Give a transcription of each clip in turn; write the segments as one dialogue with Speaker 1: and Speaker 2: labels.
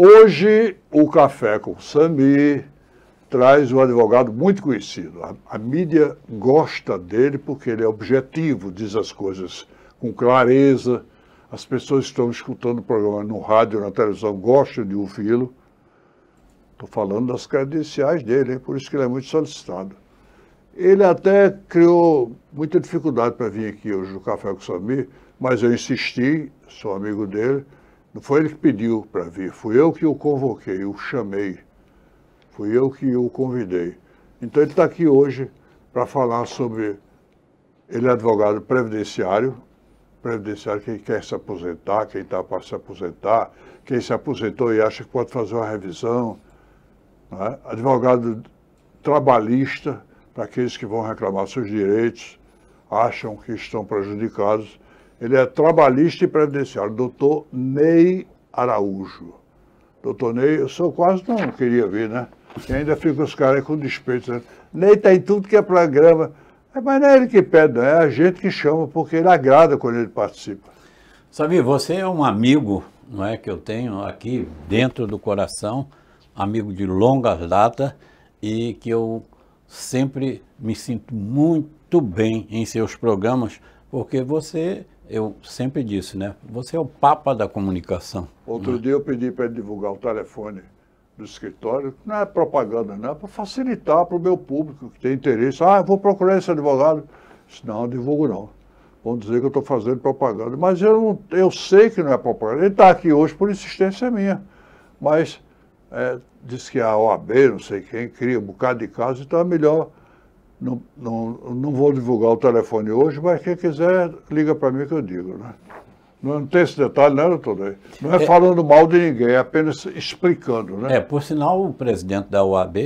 Speaker 1: Hoje, o Café com Sami traz um advogado muito conhecido. A, a, mídia gosta dele porque ele é objetivo, diz as coisas com clareza. As pessoas que estão escutando o programa no rádio, na televisão, gostam de ouvi-lo. Estou falando das credenciais dele, hein? por isso que ele é muito solicitado. Ele até criou muita dificuldade para vir aqui hoje no Café com Sami, mas eu insisti, sou amigo dele, não foi ele que pediu para vir, fui eu que o convoquei, o chamei, fui eu que o convidei. Então ele está aqui hoje para falar sobre. Ele é advogado previdenciário, previdenciário quem quer se aposentar, quem está para se aposentar, quem se aposentou e acha que pode fazer uma revisão. Né? Advogado trabalhista, para aqueles que vão reclamar seus direitos, acham que estão prejudicados ele é trabalhista e previdenciário, doutor Ney Araújo. Doutor Ney, eu sou quase não queria vir, né? E ainda fica os caras com despeito. Né? Ney tem em tudo que é programa. É, mas não é ele que pede, não, é a gente que chama, porque ele agrada quando ele participa. Sabi, você é um amigo,
Speaker 2: não é, que eu tenho aqui dentro do coração, amigo de longa data e que eu sempre me sinto muito bem em seus programas, porque você eu sempre disse, né? Você é o papa da comunicação.
Speaker 1: Outro né? dia eu pedi para ele divulgar o telefone do escritório, não é propaganda, não, é para facilitar para o meu público que tem interesse. Ah, vou procurar esse advogado. Disse, não, divulgo não. Vão dizer que eu estou fazendo propaganda. Mas eu, não, eu sei que não é propaganda. Ele está aqui hoje por insistência minha. Mas é, diz que a OAB, não sei quem, cria um bocado de casa, então é melhor não, não, não vou divulgar o telefone hoje, mas quem quiser, liga para mim que eu digo. Né? Não tem esse detalhe, né, doutor? Não é, é, falando mal de ninguém, é apenas explicando, né?
Speaker 2: É, por sinal, o presidente da UAB,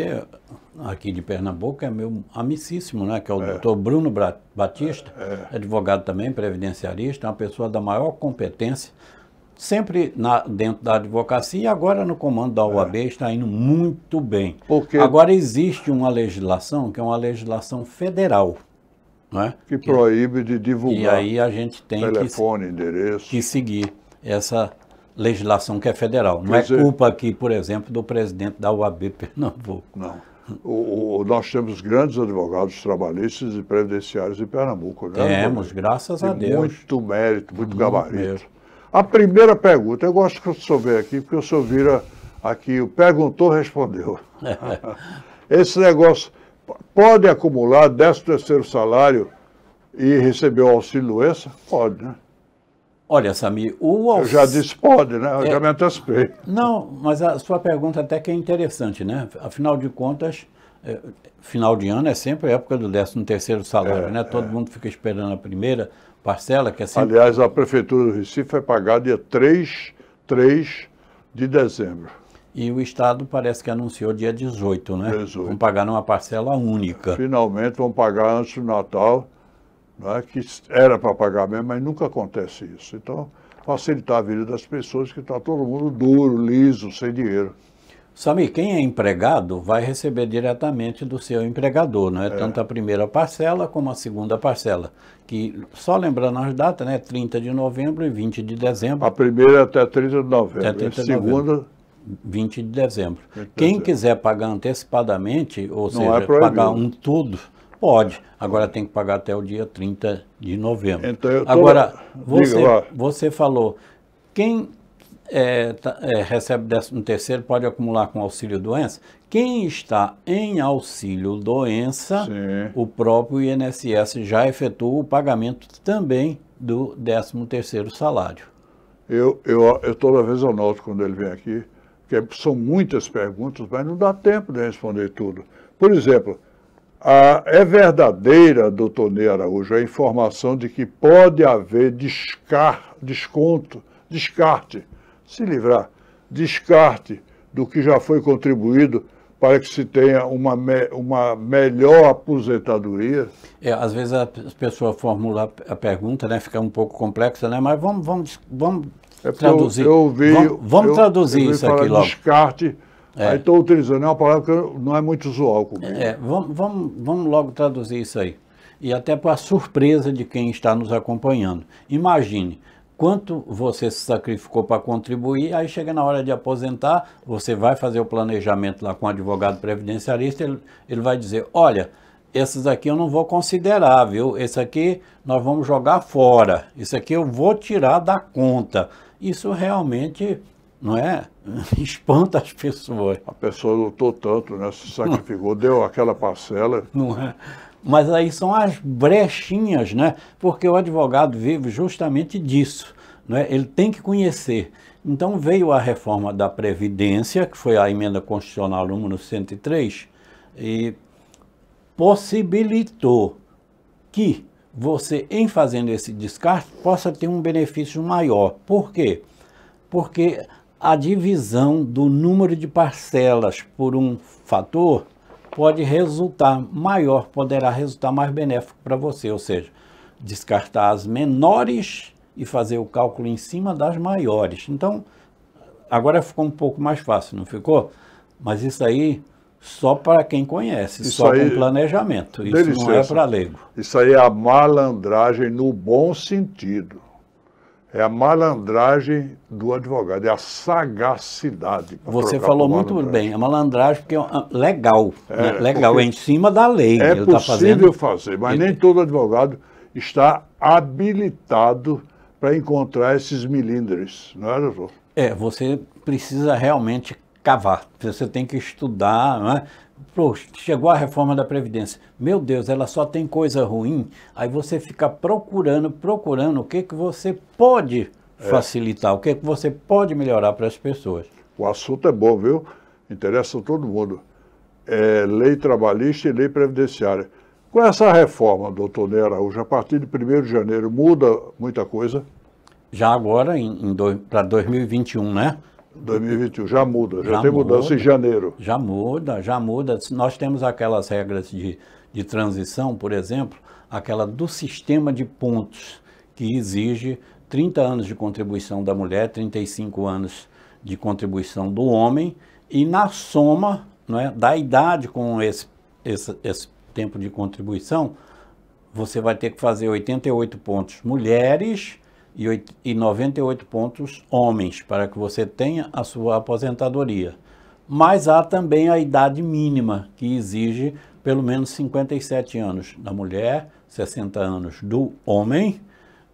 Speaker 2: aqui de Pernambuco, é meu amicíssimo, né? Que é o é. doutor Bruno Batista, é, é. advogado também, previdenciarista, é uma pessoa da maior competência sempre na, dentro da advocacia e agora no comando da OAB é. está indo muito bem. Porque... Agora existe uma legislação que é uma legislação federal. É? Que proíbe de divulgar. E aí a gente tem telefone, que, endereço. que seguir essa legislação que é federal. não é, é culpa aqui, por exemplo, do presidente da UAB Pernambuco.
Speaker 1: Não. O, o, nós temos grandes advogados trabalhistas e previdenciários em Pernambuco. Né? Temos,
Speaker 2: graças e a Deus. Muito
Speaker 1: mérito, muito gabarito. Mesmo. A primeira pergunta, eu gosto que o senhor venha aqui, porque o senhor vira aqui, o perguntou, respondeu. Esse negócio pode acumular 13 terceiro salário e receber o auxílio doença? Pode, né? Olha, Samir, o auxílio. Eu já disse
Speaker 2: pode, né? Eu é... já me antecipei. Não, mas a sua pergunta até que é interessante, né? Afinal de contas, é, final de ano é sempre a época do 13 terceiro salário, é, né? Todo é. mundo fica esperando a primeira, parcela que é sempre... Assim? Aliás, a Prefeitura do Recife vai pagar dia 3, 3 de dezembro. E o Estado parece que anunciou dia 18,
Speaker 1: né? 18. Vão pagar numa parcela única. Finalmente vão pagar antes do Natal, né, que era para pagar mesmo, mas nunca acontece isso. Então, facilitar a vida das pessoas, que está todo mundo duro, liso, sem dinheiro. Sami, quem é empregado vai
Speaker 2: receber diretamente do seu empregador, não é? é? Tanto a primeira parcela como a segunda parcela. Que, só lembrando as datas, né? 30 de novembro e 20 de dezembro. A primeira é até 30 de novembro. Até 30 de segunda. 20 de dezembro. Quem quiser pagar antecipadamente, ou não seja, é pagar um tudo, pode. Agora tem que pagar até o dia 30 de novembro. Então, eu tô... Agora, você, Diga, você falou, quem é, tá, é, recebe 13 terceiro, pode acumular com auxílio-doença. Quem está em auxílio-doença, o próprio INSS já efetua
Speaker 1: o pagamento também
Speaker 2: do 13 terceiro salário.
Speaker 1: Eu, eu, eu toda vez anoto quando ele vem aqui, porque são muitas perguntas, mas não dá tempo de responder tudo. Por exemplo, a, é verdadeira, doutor Ney Araújo, a informação de que pode haver descar, desconto, descarte se livrar. Descarte do que já foi contribuído para que se tenha uma, me, uma melhor aposentadoria?
Speaker 2: É, às vezes a pessoa formula a pergunta, né, fica um pouco complexa, né, mas vamos, vamos, vamos é traduzir. Eu, eu ouvi, vamos, vamos eu, traduzir eu isso aqui logo.
Speaker 1: Descarte, é. aí estou utilizando é uma palavra que não
Speaker 2: é muito usual comigo. É, vamos, vamos, vamos logo traduzir isso aí. E até para surpresa de quem está nos acompanhando. Imagine, quanto você se sacrificou para contribuir, aí chega na hora de aposentar, você vai fazer o planejamento lá com o advogado previdencialista, ele, ele vai dizer, olha, esses aqui eu não vou considerar, viu? Esse aqui nós vamos jogar fora, isso aqui eu vou tirar da conta. Isso realmente, não é? Espanta as pessoas. A pessoa lutou tanto, né? Se sacrificou, deu aquela parcela. Não é? Mas aí são as brechinhas, né? Porque o advogado vive justamente disso, né? Ele tem que conhecer. Então veio a reforma da Previdência, que foi a emenda constitucional número 103, e possibilitou que você, em fazendo esse descarte, possa ter um benefício maior. Por quê? Porque a divisão do número de parcelas por um fator pode resultar maior, poderá resultar mais benéfico para você, ou seja, descartar as menores e fazer o cálculo em cima das maiores. Então, agora ficou um pouco mais fácil, não ficou? Mas isso aí só para quem conhece, isso só aí, com planejamento. Isso não é para
Speaker 1: leigo. Isso aí é a malandragem no bom sentido. É a malandragem do advogado, é a sagacidade. Você falou muito bem, a malandragem porque é legal, é, né? legal, é em cima da lei. É tá possível tá fazendo... fazer, mas Ele... nem todo advogado está habilitado para encontrar esses milindres, não é, doutor?
Speaker 2: É, você precisa realmente cavar, você tem que estudar, né? Pô, chegou a reforma da Previdência. Meu Deus, ela só tem coisa ruim. Aí você fica procurando, procurando o que, que você pode é. facilitar, o que, que você pode
Speaker 1: melhorar para as pessoas. O assunto é bom, viu? Interessa a todo mundo. É lei trabalhista e lei previdenciária. Com essa reforma, doutor Nera Araújo, a partir de 1 de janeiro, muda muita coisa?
Speaker 2: Já agora, para 2021, né? 2021 já muda, já, já tem mudança em janeiro. Já muda, já muda. Nós temos aquelas regras de, de transição, por exemplo, aquela do sistema de pontos, que exige 30 anos de contribuição da mulher, 35 anos de contribuição do homem, e na soma é, da idade com esse, esse, esse tempo de contribuição, você vai ter que fazer 88 pontos mulheres e 98 pontos homens, para que você tenha a sua aposentadoria. Mas há também a idade mínima, que exige pelo menos 57 anos da mulher, 60 anos do homem,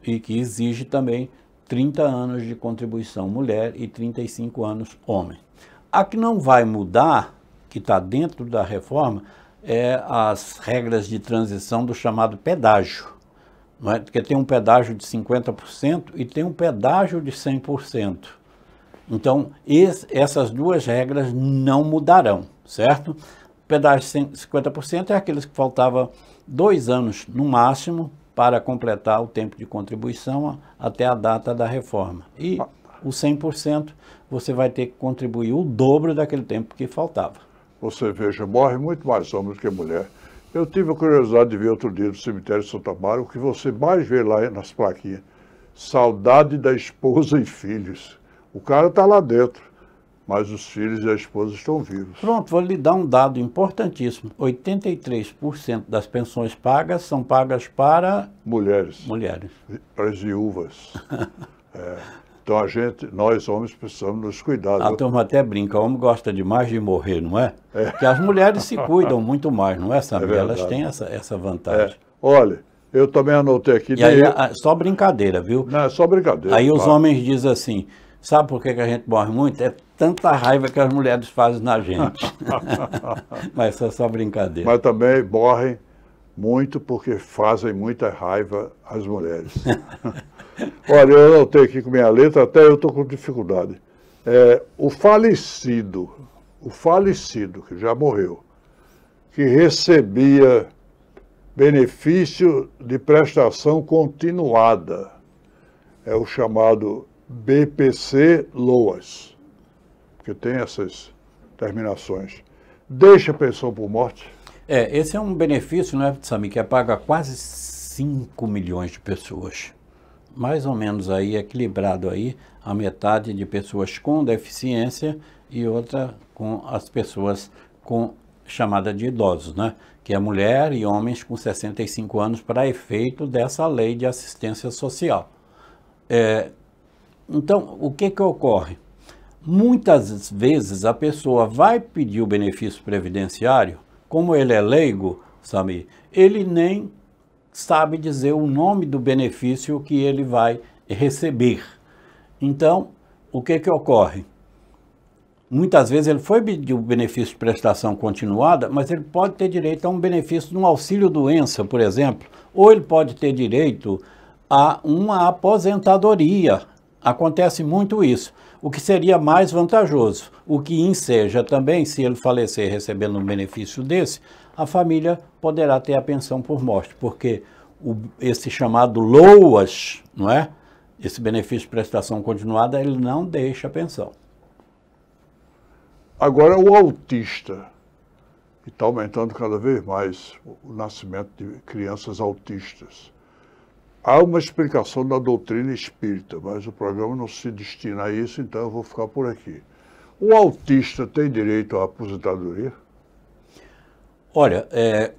Speaker 2: e que exige também 30 anos de contribuição mulher e 35 anos homem. A que não vai mudar, que está dentro da reforma, é as regras de transição do chamado pedágio é? porque tem um pedágio de 50% e tem um pedágio de 100%. Então, essas duas regras não mudarão, certo? Pedágio de 50% é aqueles que faltava dois anos no máximo para completar o tempo de contribuição até a data da reforma. E ah. o 100%
Speaker 1: você vai ter que contribuir o dobro daquele tempo que faltava. Você veja, morre muito mais homem do que mulher. Eu tive a curiosidade de ver outro dia no cemitério de Santo Amaro, o que você mais vê lá nas plaquinhas. Saudade da esposa e filhos. O cara está lá dentro, mas os filhos e a esposa estão vivos. Pronto, vou lhe dar um dado
Speaker 2: importantíssimo. 83% das pensões pagas são pagas para...
Speaker 1: Mulheres. Mulheres. As viúvas. é. Então a gente, nós homens precisamos nos cuidar. A turma até brinca, o homem gosta demais de morrer, não é? é. Porque as mulheres
Speaker 2: se cuidam muito mais, não é, Samuel? É Elas têm essa, essa é. vantagem. É. Olha, eu também anotei aqui. E aí, eu... Só brincadeira, viu? Não, é só brincadeira. Aí claro. os homens dizem assim, sabe por que, que a gente morre muito? É tanta raiva que as mulheres fazem na gente.
Speaker 1: Mas isso é só brincadeira. Mas também morrem muito porque fazem muita raiva às mulheres. Olha, eu anotei aqui com minha letra, até eu estou com dificuldade. É, o falecido, o falecido, que já morreu, que recebia benefício de prestação continuada, é o chamado BPC LOAS, que tem essas terminações. Deixa a pensão por morte
Speaker 2: é, esse é um benefício, não é, Sami, que é pago a quase 5 milhões de pessoas. Mais ou menos aí, equilibrado aí, a metade de pessoas com deficiência e outra com as pessoas com chamada de idosos, né? que é mulher e homens com 65 anos para efeito dessa lei de assistência social. É, então, o que, que ocorre? Muitas vezes a pessoa vai pedir o benefício previdenciário como ele é leigo, Samir, ele nem sabe dizer o nome do benefício que ele vai receber. Então, o que que ocorre? Muitas vezes ele foi pedir o benefício de prestação continuada, mas ele pode ter direito a um benefício de um auxílio doença, por exemplo, ou ele pode ter direito a uma aposentadoria Acontece muito isso, o que seria mais vantajoso, o que enseja também, se ele falecer recebendo um benefício desse, a família poderá ter a pensão por morte, porque o, esse chamado LOAS, não é? Esse benefício de prestação continuada, ele não deixa
Speaker 1: a pensão. Agora, o autista, está aumentando cada vez mais o nascimento de crianças autistas. Há uma explicação da doutrina espírita, mas o programa não se destina a isso, então eu vou ficar por aqui. O autista tem direito à aposentadoria?
Speaker 2: Olha, é,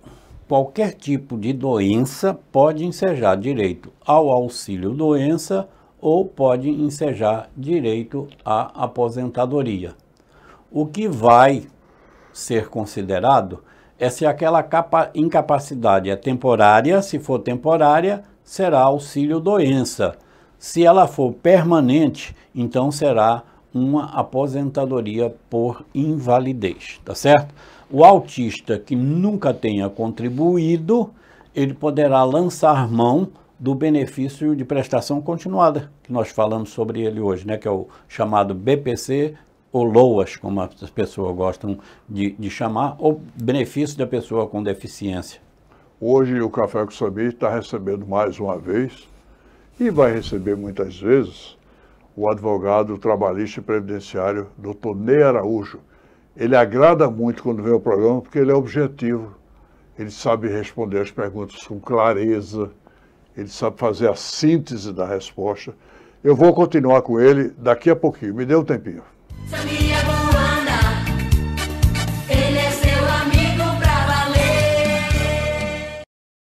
Speaker 2: qualquer tipo de doença pode ensejar direito ao auxílio doença ou pode ensejar direito à aposentadoria. O que vai ser considerado é se aquela incapacidade é temporária, se for temporária, será auxílio doença. Se ela for permanente, então será uma aposentadoria por invalidez, tá certo? O autista que nunca tenha contribuído, ele poderá lançar mão do benefício de prestação continuada, que nós falamos sobre ele hoje, né, que é o chamado BPC ou LOAS, como as pessoas gostam de, de chamar, ou
Speaker 1: benefício da pessoa com deficiência. Hoje o Café com Samir está recebendo mais uma vez, e vai receber muitas vezes, o advogado trabalhista e previdenciário Dr. Ney Araújo. Ele agrada muito quando vem ao programa porque ele é objetivo, ele sabe responder as perguntas com clareza, ele sabe fazer a síntese da resposta. Eu vou continuar com ele daqui a pouquinho, me dê um tempinho. Samia.